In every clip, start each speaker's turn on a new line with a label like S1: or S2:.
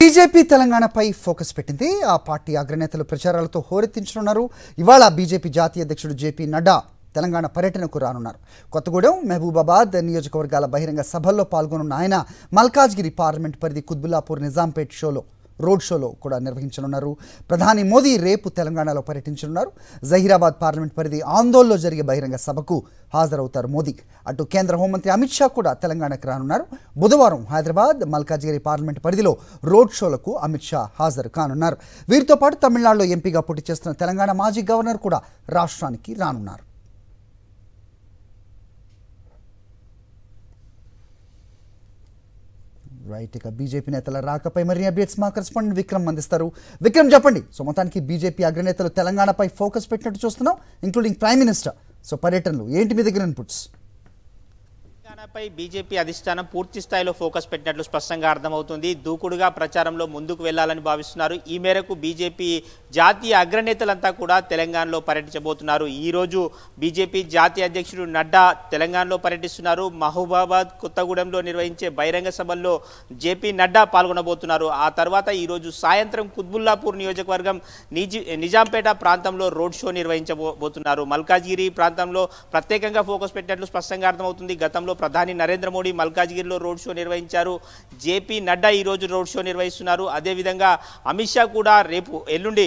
S1: BJP తెలంగాణపై focus పెట్టింది ఆ పార్టీ అగ్రనేతలు ప్రచారాలతో హోరెత్తించనున్నారు ఇవాళ బీజేపీ జాతీయ అధ్యక్షుడు జేపీ నడ్డా తెలంగాణ పర్యటనకు రానున్నారు కొత్తగూడెం మహబూబాబాద్ నియోజకవర్గాల బహిరంగ సభల్లో పాల్గొనున్న ఆయన మల్కాజ్గిరి పార్లమెంట్ పరిధి కుద్బుల్లాపూర్ నిజాంపేట్ షోలో రోడ్ షోలో కూడా నిర్వహించనున్నారు ప్రధాని మోదీ రేపు తెలంగాణలో పర్యటించనున్నారు జహీరాబాద్ పార్లమెంట్ పరిధి ఆందోళనలో జరిగే బహిరంగ సభకు హాజరవుతారు మోదీ అటు కేంద్ర హోంమంత్రి అమిత్ షా కూడా తెలంగాణకు రానున్నారు బుధవారం హైదరాబాద్ మల్కాజ్గిరి పార్లమెంట్ పరిధిలో రోడ్ షోలకు అమిత్ షా హాజరు కానున్నారు వీరితో పాటు తమిళనాడులో ఎంపీగా పోటీ చేస్తున్న తెలంగాణ మాజీ గవర్నర్ కూడా రాష్ట్రానికి రానున్నారు రైట్ ఇక బీజేపీ నేతల రాకపై మరి అప్డేట్స్ మా కరెస్పాండెంట్ విక్రమ్ అందిస్తారు విక్రమ్ చెప్పండి సో మొత్తానికి బీజేపీ అగ్రనేతలు తెలంగాణపై ఫోకస్ పెట్టినట్టు చూస్తున్నాం ఇంక్లూడింగ్ ప్రైమ్ మినిస్టర్ సో పర్యటనలు ఏంటి మీ దగ్గర ఇన్పుట్స్
S2: తెలంగాణపై బీజేపీ అధిష్టానం పూర్తి స్థాయిలో ఫోకస్ పెట్టినట్లు స్పష్టంగా అర్థమవుతుంది దూకుడుగా ప్రచారంలో ముందుకు వెళ్లాలని భావిస్తున్నారు ఈ మేరకు బీజేపీ జాతీయ అగ్రనేతలంతా కూడా తెలంగాణలో పర్యటించబోతున్నారు ఈరోజు బీజేపీ జాతీయ అధ్యక్షుడు నడ్డా తెలంగాణలో పర్యటిస్తున్నారు మహబూబాబాద్ కొత్తగూడెంలో నిర్వహించే బహిరంగ సభల్లో జేపీ నడ్డా పాల్గొనబోతున్నారు ఆ తర్వాత ఈరోజు సాయంత్రం కుత్బుల్లాపూర్ నియోజకవర్గం నిజి నిజాంపేట ప్రాంతంలో రోడ్ షో నిర్వహించబోతున్నారు మల్కాజ్గిరి ప్రాంతంలో ప్రత్యేకంగా ఫోకస్ పెట్టినట్లు స్పష్టంగా అర్థమవుతుంది గతంలో ప్రధాని నరేంద్ర మోడీ మల్కాజ్గిరిలో రోడ్ షో నిర్వహించారు జేపీ నడ్డా ఈరోజు రోడ్ షో నిర్వహిస్తున్నారు అదేవిధంగా అమిత్ షా కూడా రేపు ఎల్లుండి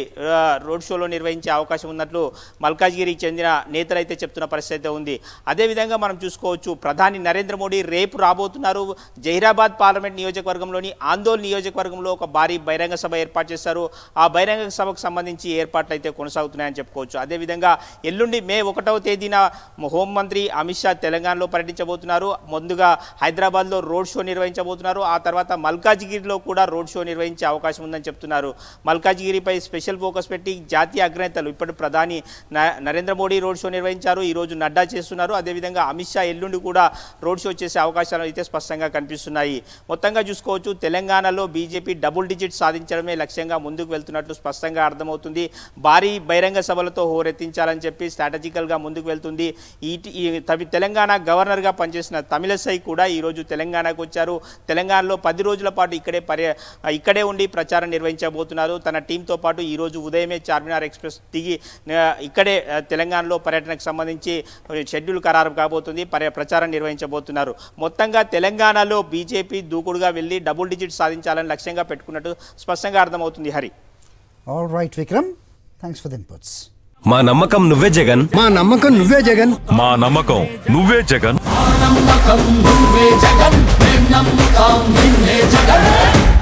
S2: రోడ్ షోలో నిర్వహించే అవకాశం ఉన్నట్లు మల్కాజ్గిరికి చెందిన నేతలైతే చెప్తున్న పరిస్థితి అయితే ఉంది అదేవిధంగా మనం చూసుకోవచ్చు ప్రధాని నరేంద్ర మోడీ రేపు రాబోతున్నారు జహీరాబాద్ పార్లమెంట్ నియోజకవర్గంలోని ఆందోళన నియోజకవర్గంలో ఒక భారీ బహిరంగ సభ ఏర్పాటు చేస్తారు ఆ బహిరంగ సభకు సంబంధించి ఏర్పాట్లు అయితే కొనసాగుతున్నాయని చెప్పుకోవచ్చు అదేవిధంగా ఎల్లుండి మే ఒకటవ తేదీన హోంమంత్రి అమిత్ షా తెలంగాణలో పర్యటించబోతున్నారు ముందుగా హైదరాబాద్లో రోడ్ షో నిర్వహించబోతున్నారు ఆ తర్వాత మల్కాజ్గిరిలో కూడా రోడ్ షో నిర్వహించే అవకాశం ఉందని చెప్తున్నారు మల్కాజ్గిరిపై స్పెషల్ ఫోకస్ పెట్టి జాతీయ అగ్రనేతలు ఇప్పటి ప్రధాని నరేంద్ర మోడీ రోడ్ షో నిర్వహించారు ఈరోజు నడ్డా చేస్తున్నారు అదేవిధంగా అమిత్ షా ఎల్లుండి కూడా రోడ్ షో చేసే అవకాశాలు అయితే స్పష్టంగా కనిపిస్తున్నాయి మొత్తంగా చూసుకోవచ్చు తెలంగాణలో బీజేపీ డబుల్ డిజిట్ సాధించడమే లక్ష్యంగా ముందుకు వెళ్తున్నట్లు స్పష్టంగా అర్థమవుతుంది భారీ బహిరంగ సభలతో హోరెత్తించాలని చెప్పి స్ట్రాటజికల్గా ముందుకు వెళ్తుంది ఈ తెలంగాణ గవర్నర్గా పనిచేస్తున్న చేసిన తమిళసై కూడా ఈరోజు తెలంగాణకు వచ్చారు తెలంగాణలో పది రోజుల పాటు ఇక్కడే పర్య ఇక్కడే ఉండి ప్రచారం నిర్వహించబోతున్నారు తన టీంతో పాటు ఈరోజు ఉదయమే చార్మినార్ ఎక్స్ప్రెస్ దిగి ఇక్కడే తెలంగాణలో పర్యటనకు సంబంధించి షెడ్యూల్ ఖరారు కాబోతుంది ప్రచారం నిర్వహించబోతున్నారు మొత్తంగా తెలంగాణలో బీజేపీ దూకుడుగా వెళ్ళి డబుల్ డిజిట్ సాధించాలని లక్ష్యంగా పెట్టుకున్నట్టు స్పష్టంగా అర్థమవుతుంది Hari
S1: all right Vikram thanks for the inputs
S2: మా నమ్మకం నువ్వే జగన్ మా నమ్మకం నువ్వే జగన్ మా నమ్మకం నువ్వే జగన్
S1: నమ్మకం నువ్వే జగన్ జగన్